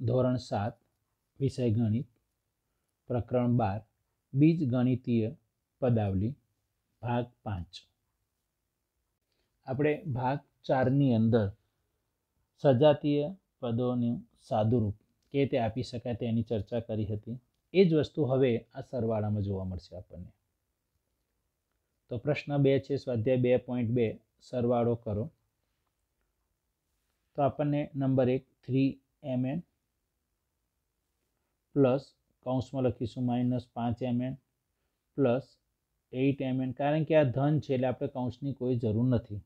ધોરણ સાત વિષય ગણિત પ્રકરણ બાર બીજ ગણિતીય પદાવલી ભાગ પાંચ આપણે ભાગ ચારની અંદર સજાતીય પદોનું સાદુરૂપ કે તે આપી શકાય તેની ચર્ચા કરી હતી એ જ વસ્તુ હવે આ સરવાળામાં જોવા મળશે આપણને તો પ્રશ્ન બે છે સ્વાધ્યાય બે પોઈન્ટ બે સરવાળો કરો તો આપણને નંબર એક થ્રી એમ એન પ્લસ કૌંસમાં લખીશું માઇનસ પાંચ M N plus eight M N કારણ કે આ ધન છે એટલે આપણે કૌંસની કોઈ જરૂર નથી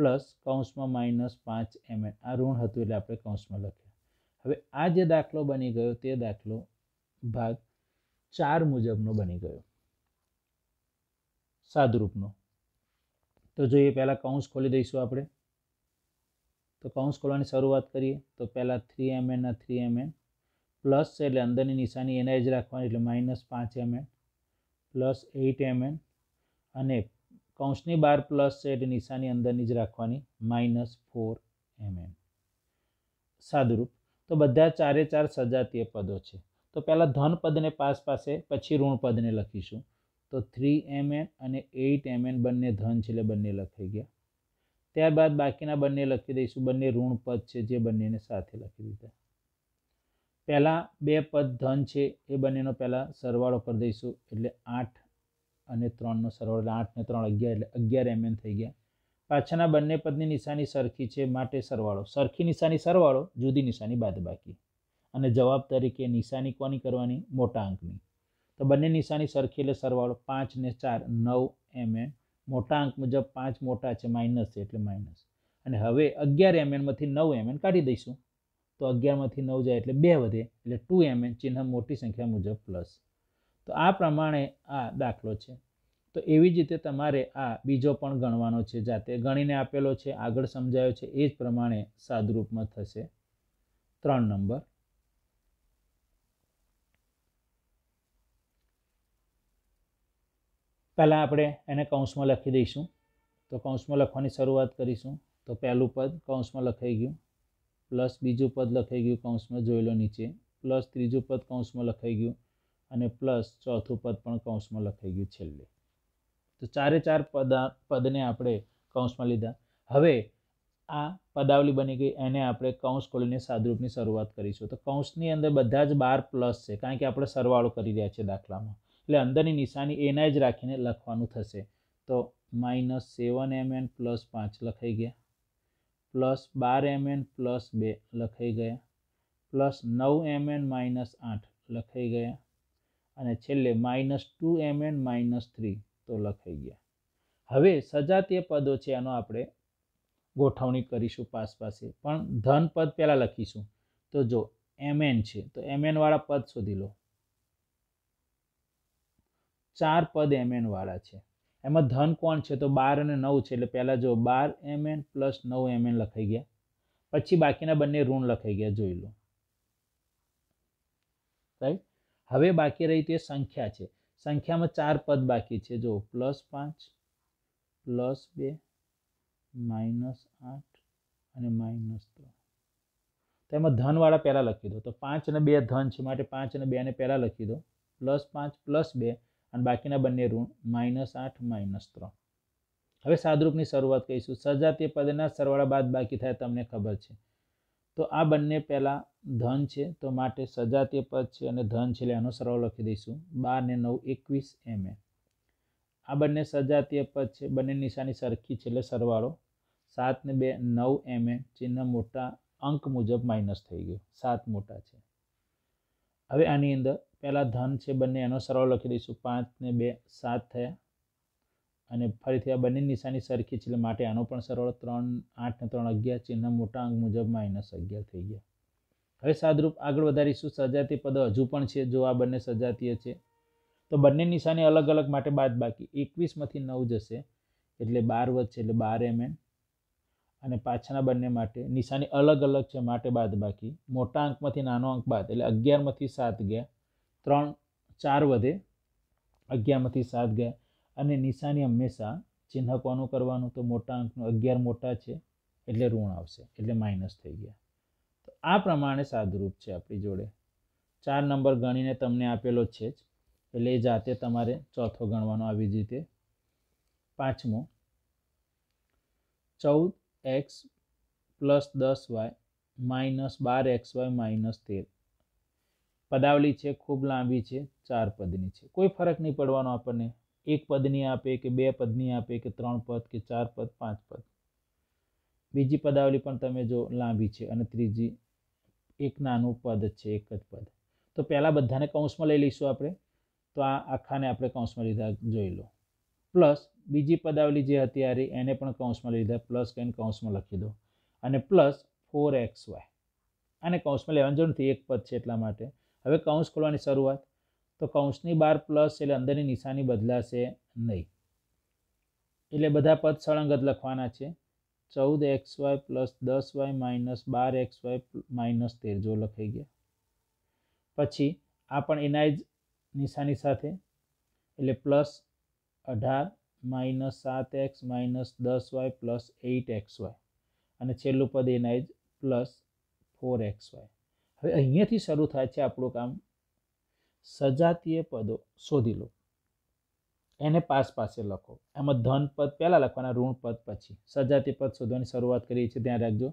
પ્લસ કૌંસમાં માઇનસ પાંચ એમએન આ ઋણ હતું એટલે આપણે કૌંસમાં લખ્યા હવે આ જે દાખલો બની ગયો તે દાખલો ભાગ ચાર મુજબનો બની ગયો સાદુરૂપનો તો જોઈએ પહેલાં કૌંસ ખોલી દઈશું આપણે તો કૌંસ ખોલવાની શરૂઆત કરીએ તો પહેલાં થ્રી એમએનના થ્રી એમએન પ્લસ છે એટલે અંદરની નિશાની એને જ રાખવાની એટલે માઇનસ પાંચ એમએન પ્લસ એઇટ એન અને કૌંસની બાર પ્લસ છે એટલે નિશાની અંદરની જ રાખવાની માઇનસ ફોર એમએન સાદુરૂપ તો બધા ચારે ચાર સજાતીય પદો છે તો પહેલાં ધન પદને પાસ પાસે પછી ઋણ પદને લખીશું તો થ્રી એમ એન અને એઇટ એન બંને ધન છે એટલે બંને લખાઈ ગયા ત્યારબાદ બાકીના બંને લખી દઈશું બંને ઋણ પદ છે જે બંનેને સાથે લખી દીધા પહેલાં બે પદ ધન છે એ બંનેનો પહેલાં સરવાળો કરી દઈશું એટલે આઠ અને ત્રણનો સરવાળો એટલે આઠને ત્રણ અગિયાર એટલે અગિયાર એમએન થઈ ગયા પાછળના બંને પદની નિશાની સરખી છે માટે સરવાળો સરખી નિશાની સરવાળો જુદી નિશાની બાદ બાકી અને જવાબ તરીકે નિશાની કોની કરવાની મોટા અંકની તો બંને નિશાની સરખી એટલે સરવાળો પાંચ ને ચાર નવ એમએન મોટા અંક મુજબ પાંચ મોટા છે માઇનસ છે એટલે માઇનસ અને હવે અગિયાર એમએનમાંથી નવ એમએન કાઢી દઈશું તો અગિયારમાંથી નવ જાય એટલે બે વધે એટલે ટુ એમએન mm ચિહ્ન મોટી સંખ્યા મુજબ પ્લસ તો આ પ્રમાણે આ દાખલો છે તો એવી જ રીતે તમારે આ બીજો પણ ગણવાનો છે જાતે ગણીને આપેલો છે આગળ સમજાયો છે એ જ પ્રમાણે સાદરૂપમાં થશે ત્રણ નંબર પહેલાં આપણે એને કૌંસમાં લખી દઈશું તો કૌંસમાં લખવાની શરૂઆત કરીશું તો પહેલું પદ કૌંસમાં લખાઈ ગયું પ્લસ બીજું પદ લખાઈ ગયું કૌંસમાં જોયેલો નીચે પ્લસ ત્રીજું પદ કૌંસમાં લખાઈ ગયું અને પ્લસ ચોથું પદ પણ કૌંસમાં લખાઈ ગયું છેલ્લે તો ચારે ચાર પદા પદને આપણે કૌંસમાં લીધા હવે આ પદાવલી બની ગઈ એને આપણે કૌંસ ખોલીને સાદરૂપની શરૂઆત કરીશું તો કૌંસની અંદર બધા જ બાર પ્લસ છે કારણ કે આપણે સરવાળો કરી રહ્યા છીએ દાખલામાં એટલે અંદરની નિશાની એના જ રાખીને લખવાનું થશે તો minus seven M N plus પાંચ લખાઈ ગયા પ્લસ બાર એમએન પ્લસ બે લખાઈ ગયા પ્લસ નવ એમએન માઇનસ આઠ લખાઈ ગયા અને છેલ્લે minus two M N minus three તો લખાઈ ગયા હવે સજાતીય પદો છે એનો આપણે ગોઠવણી કરીશું પાસ પાસે પણ ધન પદ પહેલાં લખીશું તો જો એમએન છે તો એમએન વાળા પદ શોધી લો ચાર પદ એમએન વાળા છે એમાં ધન કોણ છે તો બાર અને નવ છે એટલે પહેલાં જો બાર એમ એન પ્લસ નવ એમ એન લખાઈ ગયા પછી બાકીના બંને ઋણ લખાઈ ગયા જોઈ લો રાઈટ હવે બાકી રહી તે સંખ્યા છે સંખ્યામાં ચાર પદ બાકી છે જો પ્લસ પાંચ પ્લસ બે માઇનસ આઠ અને માઇનસ ત્રણ તો એમાં ધનવાળા પહેલાં લખી દો તો પાંચ અને બે ધન છે માટે પાંચ અને બેને પહેલાં લખી દો પ્લસ પાંચ પ્લસ બે અને બાકીના બંને ઋણ માઇનસ આઠ માઇનસ ત્રણ હવે સાદરૂપની શરૂઆત કહીશું સજાતીય પદના સરવાળા બાદ બાકી થાય તમને ખબર છે તો આ બંને પહેલાં ધન છે તો માટે સજાતીય પદ છે અને ધન છે એટલે એનો સરવાળો લખી દઈશું બાર ને નવ એકવીસ એમ આ બંને સજાતીય પદ છે બંને નિશાની સરખી છે એટલે સરવાળો સાત ને બે નવ એમ એ ચિહ્ન મોટા અંક મુજબ માઇનસ થઈ ગયું સાત મોટા છે હવે આની અંદર પહેલાં ધન છે બંને એનો સરવાળો લખી દઈશું પાંચ ને બે સાત થયા અને ફરીથી આ બંને નિશાની સરખી છે એટલે માટે આનો પણ સરવાળો ત્રણ આઠ ને ત્રણ અગિયાર ચિહ્ન મોટા અંક મુજબ માઇનસ અગિયાર થઈ ગયા હવે સાદરૂપ આગળ વધારીશું સજાતીય પદો હજુ પણ છે જો આ બંને સજાતીય છે તો બંને નિશાની અલગ અલગ માટે બાદ બાકી એકવીસમાંથી નવ જશે એટલે બાર વધશે એટલે બાર એમ એન અને પાછળના બંને માટે નિશાની અલગ અલગ છે માટે બાદ બાકી મોટા અંકમાંથી નાનો અંક બાદ એટલે અગિયારમાંથી સાત ગયા ત્રણ ચાર વધે અગિયારમાંથી સાત ગયા અને નિશાની હંમેશા ચિહ્ન કોનું કરવાનું તો મોટા અંકનું અગિયાર મોટા છે એટલે ઋણ આવશે એટલે માઇનસ થઈ ગયા તો આ પ્રમાણે સાદરૂપ છે આપણી જોડે ચાર નંબર ગણીને તમને આપેલો છે જ એટલે એ જાતે તમારે ચોથો ગણવાનો આવી જ રીતે પાંચમો ચૌદ એક્સ પ્લસ દસ વાય માઇનસ બાર એક્સ વાય માઇનસ તેર પદાવલી છે ખૂબ લાંબી છે ચાર પદની છે કોઈ ફરક નહીં પડવાનો આપણને એક પદની આપે કે બે પદની આપે કે ત્રણ પદ કે ચાર પદ પાંચ પદ બીજી પદાવલી પણ તમે જો લાંબી છે અને ત્રીજી એક નાનું પદ છે એક જ પદ તો પહેલાં બધાને કૌંસમાં લઈ લઈશું આપણે તો આ આખાને આપણે કૌંસમાં લીધા જોઈ લો પ્લસ બીજી પદાવલી જે હતી આ એને પણ કૌંસમાં લીધા પ્લસ કહીને કૌંસમાં લખી દો અને પ્લસ ફોર એક્સ વાય અને કૌંસમાં લેવાનું જરૂર નથી એક પદ છે એટલા માટે હવે કૌંસ ખોલવાની શરૂઆત તો કૌંસની બાર પ્લસ એટલે અંદરની નિશાની બદલાશે નહીં એટલે બધા પદ સળંગત લખવાના છે ચૌદ એક્સ વાય પ્લસ દસ વાય માઇનસ બાર એક્સ વાય માઇનસ તેર જો લખાઈ ગયા પછી આ પણ એના જ નિશાની સાથે એટલે પ્લસ અઢાર માઇનસ સાત એક્સ માઇનસ દસ Y plus eight X Y અને છેલ્લું પદ એના જ પ્લસ ફોર એક્સ વાય હવે અહીંયાથી શરૂ થાય છે આપણું કામ સજાતીય પદો શોધી લો એને પાસ પાસે લખો એમાં ધન પદ પહેલાં લખવાના ઋણ પદ પછી સજાતીય પદ શોધવાની શરૂઆત કરીએ છીએ ત્યાં રાખજો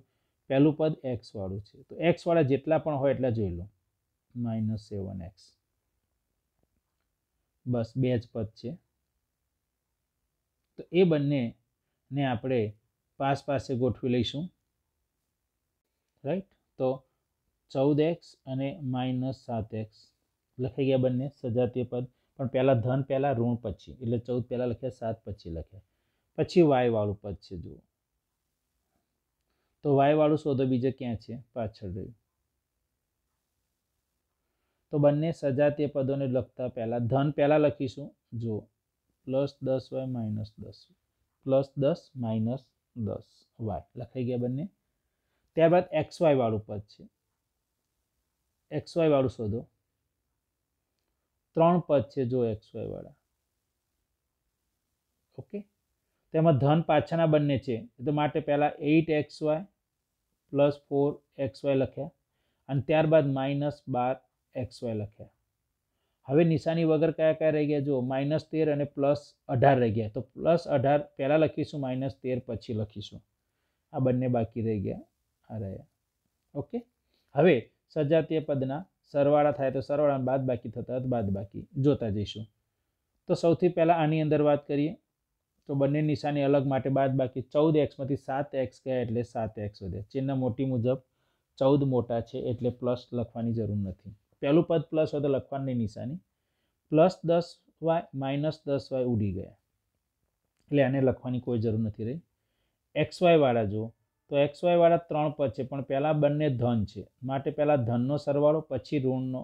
પહેલું પદ એક્સવાળું છે તો એક્સવાળા જેટલા પણ હોય એટલા જોઈ લો માઇનસ સેવન એક્સ બસ બે જ પદ છે તો એ બંનેને આપણે પાસ પાસે ગોઠવી લઈશું રાઈટ તો ચૌદ એક્સ અને માઇનસ સાત એક્સ લખાઈ ગયા બંને સજાતીય પદ પણ પહેલાં ધન પહેલાં ઋણ પછી એટલે ચૌદ પહેલાં લખ્યા સાત પછી લખ્યા પછી વાયવાળું પદ છે જુઓ તો વાયવાળું શોધો બીજે ક્યાં છે પાછળ રહ્યું તો બંને સજાતીય પદોને લખતા પહેલાં ધન પહેલાં લખીશું જુઓ પ્લસ દસ વાય માઇનસ દસ પ્લસ દસ માઇનસ દસ વાય લખાઈ ગયા બંને ત્યારબાદ એક્સ વાયવાળું પદ છે એક્સ વાળું શોધો ત્રણ પદ છે જો એક્સ વાળા ઓકે તેમાં ધન પાછળના બંને છે તો માટે પહેલાં eight X Y plus four X Y લખ્યા અને ત્યારબાદ માઇનસ બાર એક્સ વાય લખ્યા હવે નિશાની વગર કયા કયા રહી ગયા જો માઇનસ તેર અને પ્લસ અઢાર રહી ગયા તો પ્લસ અઢાર પહેલાં લખીશું માઇનસ તેર પછી લખીશું આ બંને બાકી રહી ગયા આ રહ્યા ઓકે હવે સજાતીય પદના સરવાળા થાય તો સરવાળા બાદ બાકી થતા બાદ બાકી જોતા જઈશું તો સૌથી પહેલાં આની અંદર વાત કરીએ તો બંને નિશાની અલગ માટે બાદ બાકી ચૌદ એક્સમાંથી સાત એક્સ ગયા એટલે સાત એક્સ વધ્યા ચિહ્ન મોટી મુજબ ચૌદ મોટા છે એટલે પ્લસ લખવાની જરૂર નથી પહેલું પદ પ્લસ હોય તો લખવાની નિશાની પ્લસ દસ વાય માઇનસ દસ વાય ઉડી ગયા એટલે આને લખવાની કોઈ જરૂર નથી રહી એક્સ વાયવાળા જો તો એક્સ વાયવાળા ત્રણ પદ છે પણ પહેલાં બંને ધન છે માટે પહેલાં ધનનો સરવાળો પછી ઋણનો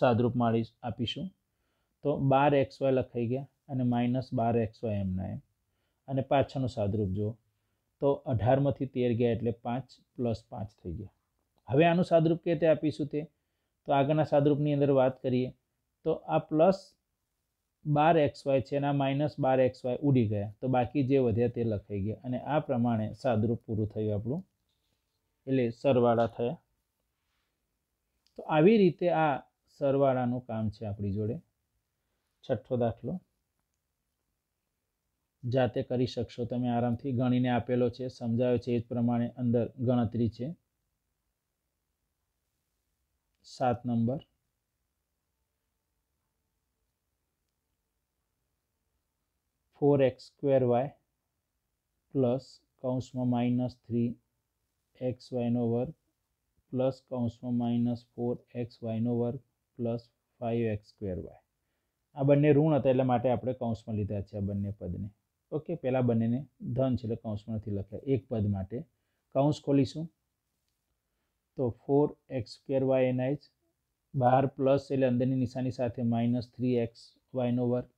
સાદરૂપ માળી આપીશું તો બાર એક્સ વાય લખાઈ ગયા અને માઇનસ બાર એક્સ વાય એમના એમ અને પાછળનું સાદરૂપ જુઓ તો અઢારમાંથી તેર ગયા એટલે પાંચ પ્લસ પાંચ થઈ ગયા હવે આનું સાદરૂપ કે તે આપીશું તે તો આગળના સાદરૂપની અંદર વાત કરીએ તો આ પ્લસ બાર એક્સ વાય છે એના માઇનસ બાર એક્સ વાય ઉડી ગયા તો બાકી જે વધ્યા તે લખાઈ ગયા અને આ પ્રમાણે સાદરૂપ પૂરું થયું આપણું એટલે સરવાળા થયા તો આવી રીતે આ સરવાળાનું કામ છે આપણી જોડે છઠ્ઠો દાખલો જાતે કરી શકશો તમે આરામથી ગણીને આપેલો છે સમજાયો છે એ જ પ્રમાણે અંદર ગણતરી છે સાત number four X square Y plus કૌંસમાં માઇનસ થ્રી એક્સ વાયનો વર્ગ પ્લસ કૌંસમાં માઇનસ ફોર એક્સ વાયનો વર્ગ plus five X square Y આ બંને ઋણ હતા એટલે માટે આપણે કૌંસમાં લીધા છે આ બંને પદને ઓકે પહેલાં બંનેને ધન છે એટલે કૌંસમાં નથી લખ્યા એક પદ માટે કૌંસ ખોલીશું તો ફોર એક્સ સ્ક્વેર વાય એના બહાર પ્લસ એટલે અંદરની નિશાની સાથે માઇનસ થ્રી એક્સ વાયનો વર્ગ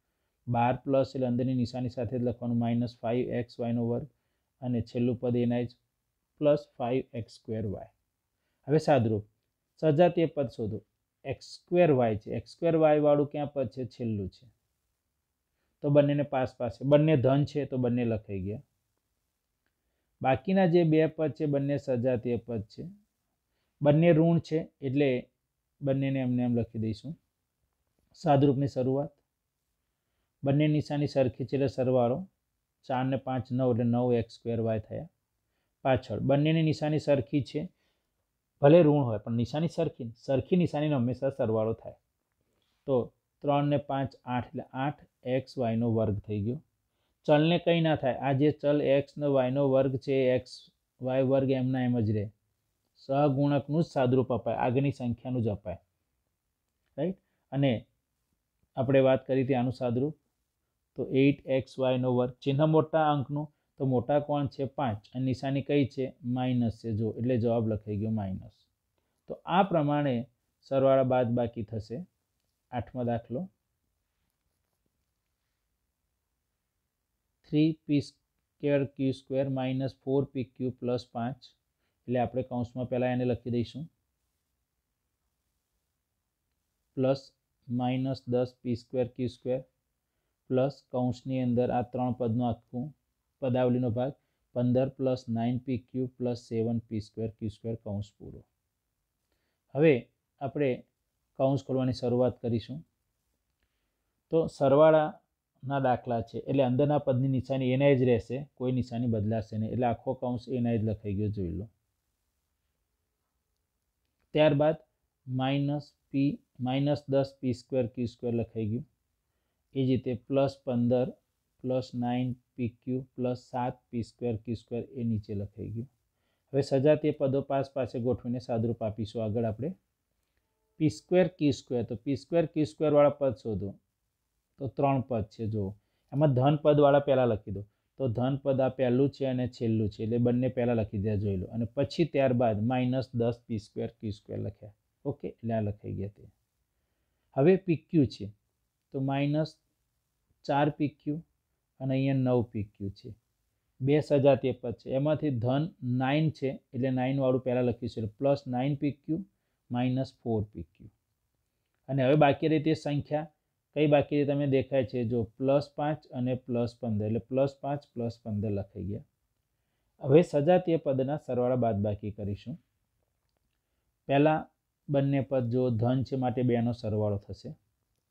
બાર પ્લસ એટલે અંદરની નિશાની સાથે જ લખવાનું માઇનસ ફાઇવ એક્સ વાયનો વર્ગ અને છેલ્લું પદ એના જ plus five X square Y હવે સાદરૂપ સજાતીય પદ શોધો એક્સ સ્ક્વેર વાય છે એક્સ સ્ક્વેર વાળું ક્યાં પદ છે છેલ્લું છે તો બંનેને પાસ પાસે બંને ધન છે તો બંને લખાઈ ગયા બાકીના જે બે પદ છે બંને સજાતીય પદ છે બંને ઋણ છે એટલે બંનેને એમને એમ લખી દઈશું સાદરૂપની શરૂઆત બંને નિશાની સરખી છે એટલે સરવાળો ચાર ને પાંચ નવ એટલે નવ એક્સ સ્ક્વેર વાય થયા પાછળ બંનેની નિશાની સરખી છે ભલે ઋણ હોય પણ નિશાની સરખી સરખી નિશાનીનો હંમેશા સરવાળો થાય તો ત્રણ ને પાંચ આઠ એટલે આઠ એક્સ વાયનો વર્ગ થઈ ગયો ચલને કંઈ ના થાય આ જે ચલ એક્સ ને વાયનો વર્ગ છે એક્સ વાય વર્ગ એમના એમ જ રહે સહગુણકનું જ સાદરૂપ અપાય આગની સંખ્યાનું જ અપાય રાઈટ અને આપણે વાત કરી હતી આનું સાદરૂપ તો એઈટ એક્સ વાયનો વર્ગ ચિહ્ન મોટા અંકનું તો મોટા કોણ છે પાંચ અને નિશાની કઈ છે માઇનસ છે જો એટલે જવાબ લખાઈ ગયો માઇનસ તો આ પ્રમાણે સરવાળા બાદ બાકી થશે આઠમો દાખલો three P square Q square minus four P Q plus પાંચ એટલે આપણે કૌંસમાં પહેલાં એને લખી દઈશું પ્લસ માઇનસ દસ P square Q square plus કૌંસની અંદર આ ત્રણ પદનું આખું પદાવલીનો ભાગ પંદર plus nine P Q plus seven P square Q square કૌંસ પૂરો હવે આપણે કૌંસ ખોલવાની શરૂઆત કરીશું તો સરવાળાના દાખલા છે એટલે અંદરના પદની નિશાની એના જ રહેશે કોઈ નિશાની બદલાશે નહીં એટલે આખો કૌંસ એના જ લખાઈ ગયો જોઈ લો ત્યારબાદ માઇનસ પી માઇનસ દસ પી સ્ક્વેર ક્યુ સ્ક્વેર લખાઈ ગયું એ જ રીતે પ્લસ પંદર plus nine P Q plus સાત પી સ્ક્વેર ક્યુ સ્ક્વેર એ નીચે લખાઈ ગયું હવે સજાતીય પદો પાસ પાસે ગોઠવીને સાદરૂપ આપીશું આગળ આપણે પી સ્ક્વેર કી સ્ક્વેર તો પી સ્ક્વેર કી સ્ક્વેરવાળા પદ શોધો તો ત્રણ પદ છે જુઓ એમાં ધન પદવાળા પહેલાં લખી દો તો ધન પદ આ પહેલું છે અને છેલ્લું છે એટલે બંને પહેલાં લખી દીધા જોઈ લો અને પછી ત્યારબાદ માઇનસ દસ પી સ્ક્વેર કી સ્ક્વેર લખ્યા ઓકે એટલે આ લખાઈ ગયા તે હવે પી ક્યુ છે તો માઇનસ ચાર પીક્યુ અને અહીંયા નવ પીક્યુ છે બે સજાતીય પદ છે એમાંથી ધન નાઇન છે એટલે નાઇનવાળું પહેલાં લખ્યું છે plus nine P Q minus four P Q અને હવે બાકી રહી તે સંખ્યા કઈ બાકી રહી તમે દેખાય છે જો પ્લસ પાંચ અને પ્લસ પંદર એટલે પ્લસ પાંચ પ્લસ પંદર લખાઈ ગયા હવે સજાતીય પદના સરવાળા બાદ બાકી કરીશું પહેલાં બંને પદ જો ધન છે માટે બેનો સરવાળો થશે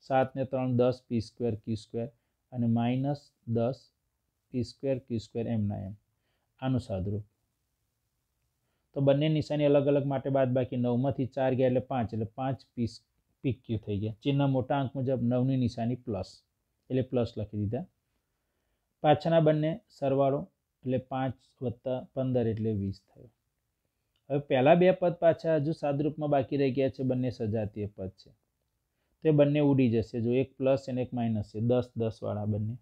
સાતને ત્રણ દસ પી સ્ક્વેર ક્યુ સ્ક્વેર અને માઇનસ દસ પી સ્ક્વેર ક્યુ સ્ક્વેર એમના એમ આનું સાદરૂપ તો બંને નિશાની અલગ અલગ માટે બાદ બાકી નવમાંથી ચાર ગયા એટલે પાંચ એટલે પાંચ પી પી ક્યુ થઈ ગયા ચિહ્ન મોટા અંક મુજબ નવની નિશાની પ્લસ એટલે પ્લસ લખી દીધા પાછળના બંને સરવાળો એટલે પાંચ વત્તા પંદર એટલે વીસ થયો હવે પહેલાં બે પદ પાછા હજુ સાદરૂપમાં બાકી રહી ગયા છે બંને સજાતીય પદ છે તો એ બંને ઉડી જશે જો એક પ્લસ અને એક માઇનસ છે દસ દસવાળા બંને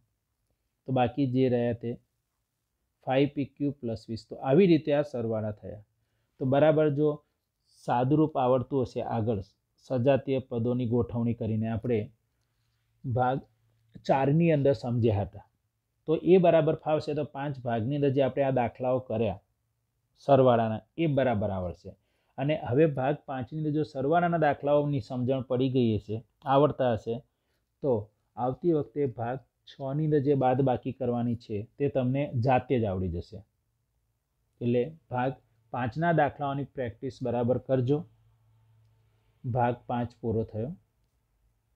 તો બાકી જે રહ્યા તે ફાઈવ પી ક્યુ પ્લસ વીસ તો આવી રીતે આ સરવાળા થયા તો બરાબર જો સાદુરૂપ આવડતું હશે આગળ સજાતીય પદોની ગોઠવણી કરીને આપણે ભાગ ચારની અંદર સમજ્યા હતા તો એ બરાબર ફાવશે તો પાંચ ભાગની અંદર જે આપણે આ દાખલાઓ કર્યા સરવાળાના એ બરાબર આવડશે અને હવે ભાગ પાંચની અંદર જો સરવાળાના દાખલાઓની સમજણ પડી ગઈ હશે આવડતા હશે તો આવતી વખતે ભાગ છની અંદર જે બાદ બાકી કરવાની છે તે તમને જાતે જ આવડી જશે એટલે ભાગ પાંચના દાખલાઓની પ્રેક્ટિસ બરાબર કરજો ભાગ પાંચ પૂરો થયો